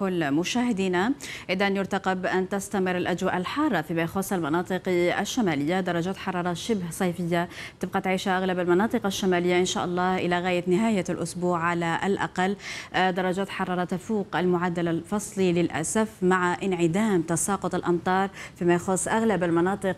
كل مشاهدينا إذا يرتقب أن تستمر الأجواء الحارة فيما يخص المناطق الشمالية درجات حرارة شبه صيفية تبقى تعيش أغلب المناطق الشمالية إن شاء الله إلى غاية نهاية الأسبوع على الأقل آه، درجات حرارة تفوق المعدل الفصلي للأسف مع انعدام تساقط الأمطار فيما يخص أغلب المناطق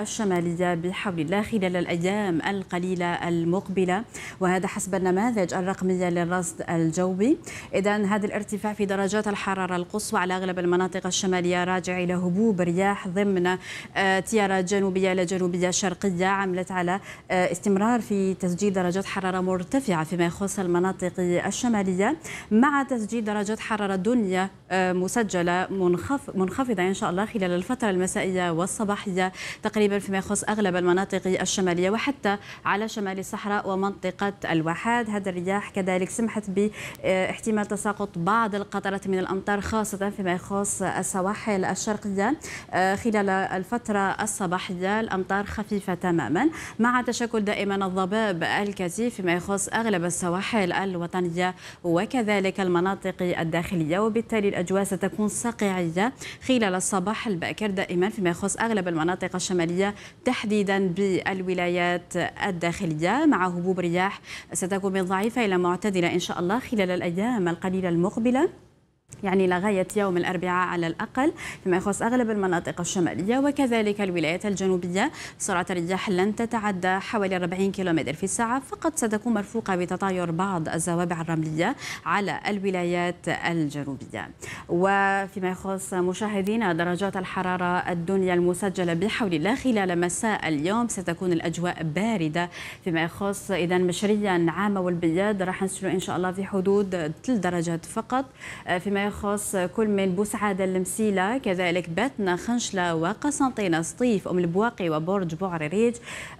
الشمالية بحول الله خلال الأيام القليلة المقبلة وهذا حسب النماذج الرقمية للرصد الجوي إذا هذا الارتفاع في درجات الحرارة الحرارة القصوى على أغلب المناطق الشمالية راجع إلى هبوب رياح ضمن آه، تيارة جنوبية إلى جنوبية شرقية عملت على آه، استمرار في تسجيل درجات حرارة مرتفعة فيما يخص المناطق الشمالية مع تسجيل درجات حرارة دنيا آه، مسجلة منخفضة إن شاء الله خلال الفترة المسائية والصباحية تقريبا فيما يخص أغلب المناطق الشمالية وحتى على شمال الصحراء ومنطقة الواحات هذا الرياح كذلك سمحت باحتمال تساقط بعض القطرات من الأمطار الأمطار خاصة فيما يخص السواحل الشرقية آه، خلال الفترة الصباحية الأمطار خفيفة تماما مع تشكل دائما الضباب الكثيف فيما يخص أغلب السواحل الوطنية وكذلك المناطق الداخلية وبالتالي الأجواء ستكون صقيعية خلال الصباح الباكر دائما فيما يخص أغلب المناطق الشمالية تحديدا بالولايات الداخلية مع هبوب رياح ستكون من ضعيفة إلى معتدلة إن شاء الله خلال الأيام القليلة المقبلة يعني لغاية يوم الأربعاء على الأقل فيما يخص أغلب المناطق الشمالية وكذلك الولايات الجنوبية سرعة الرياح لن تتعدى حوالي 40 كم في الساعة فقط ستكون مرفوقة بتطاير بعض الزوابع الرملية على الولايات الجنوبية وفيما يخص مشاهدينا درجات الحرارة الدنيا المسجلة بحول الله خلال مساء اليوم ستكون الأجواء باردة فيما يخص إذا مشريا عامة والبياد راح نسلو إن شاء الله في حدود 3 درجات فقط فيما يخص يخص كل من بوسعادة المسيلة كذلك باتنا خنشلة وقسنطينة سطيف أم البواقي وبرج بوعريريج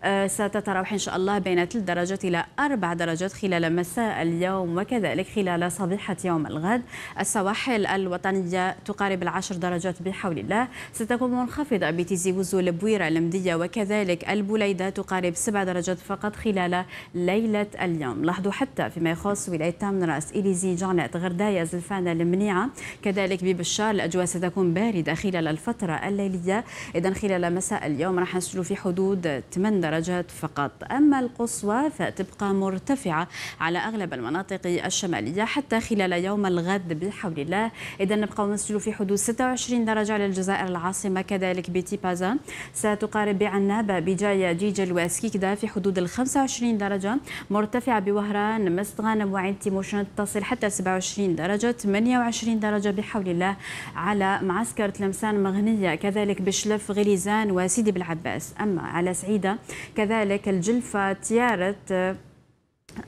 آه، ستتراوح إن شاء الله بين 3 درجات إلى 4 درجات خلال مساء اليوم وكذلك خلال صبيحة يوم الغد السواحل الوطنية تقارب العشر درجات بحول الله ستكون منخفضة بتيزي وزو البويرة المدية وكذلك البوليدة تقارب 7 درجات فقط خلال ليلة اليوم لاحظوا حتى فيما يخص ولاية تامن رأس إليزي جانات غرداية زلفانة المنيعة كذلك ببشار الأجواء ستكون باردة خلال الفترة الليلية إذا خلال مساء اليوم راح نسجل في حدود 8 درجات فقط أما القصوى فتبقى مرتفعة على أغلب المناطق الشمالية حتى خلال يوم الغد بحول الله إذا نبقى نسجل في حدود 26 درجة على الجزائر العاصمة كذلك بتيبازا ستقارب بعنابة بجاية جيجل واسكيكدا في حدود ال 25 درجة مرتفعة بوهران مستغانم وعين تيموشن تصل حتى 27 درجة 28 20 درجة بحول الله على معسكر تلمسان مغنية كذلك بشلف غليزان وسيدي بالعباس أما على سعيدة كذلك الجلفة تيارت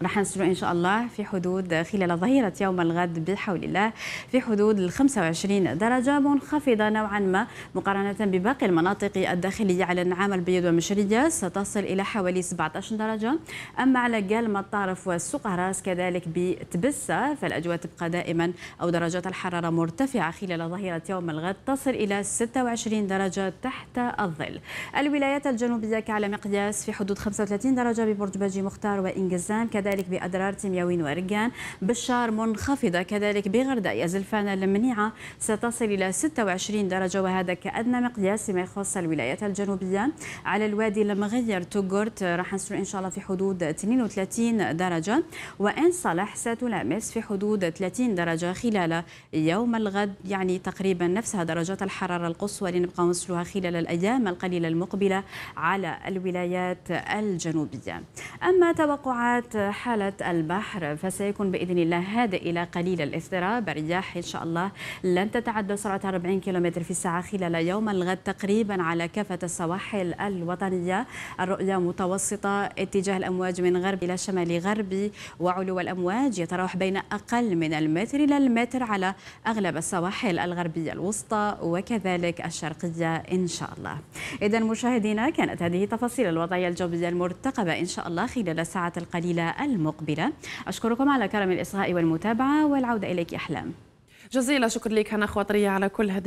رح نسجلوا إن شاء الله في حدود خلال ظهيرة يوم الغد بحول الله في حدود ال 25 درجة منخفضة نوعا ما مقارنة بباقي المناطق الداخلية على النعام البيض ومشريه ستصل إلى حوالي 17 درجة أما على قال مطارف والسقراس كذلك بتبسة فالأجواء تبقى دائما أو درجات الحرارة مرتفعة خلال ظهيرة يوم الغد تصل إلى 26 درجة تحت الظل الولايات الجنوبية كعلى مقياس في حدود 35 درجة ببرج باجي مختار وإنجزان كذلك بأدرار تيمياوين ورقان بالشار منخفضة كذلك بغرداء زلفانة المنيعة ستصل إلى 26 درجة وهذا كأدنى مقياس ما يخص الولايات الجنوبية على الوادي المغير توغورت راح نصل إن شاء الله في حدود 32 درجة وإن صلح ستلامس في حدود 30 درجة خلال يوم الغد يعني تقريبا نفسها درجات الحرارة القصوى اللي نبقى نوصلها خلال الأيام القليلة المقبلة على الولايات الجنوبية أما توقعات حالة البحر فسيكون بإذن الله هادئ إلى قليل الاضطراب الرياح إن شاء الله لن تتعدى سرعة 40 كم في الساعة خلال يوم الغد تقريبا على كافة السواحل الوطنية الرؤية متوسطة اتجاه الأمواج من غرب إلى شمال غربي وعلو الأمواج يتراوح بين أقل من المتر إلى المتر على أغلب السواحل الغربية الوسطى وكذلك الشرقية إن شاء الله إذا مشاهدينا كانت هذه تفاصيل الوضعية الجوية المرتقبة إن شاء الله خلال الساعات القليلة المقبلة أشكركم على كرم الإصغاء والمتابعة والعودة إليك أحلام جزيل شكر لك هنا خواطرية على كل هذه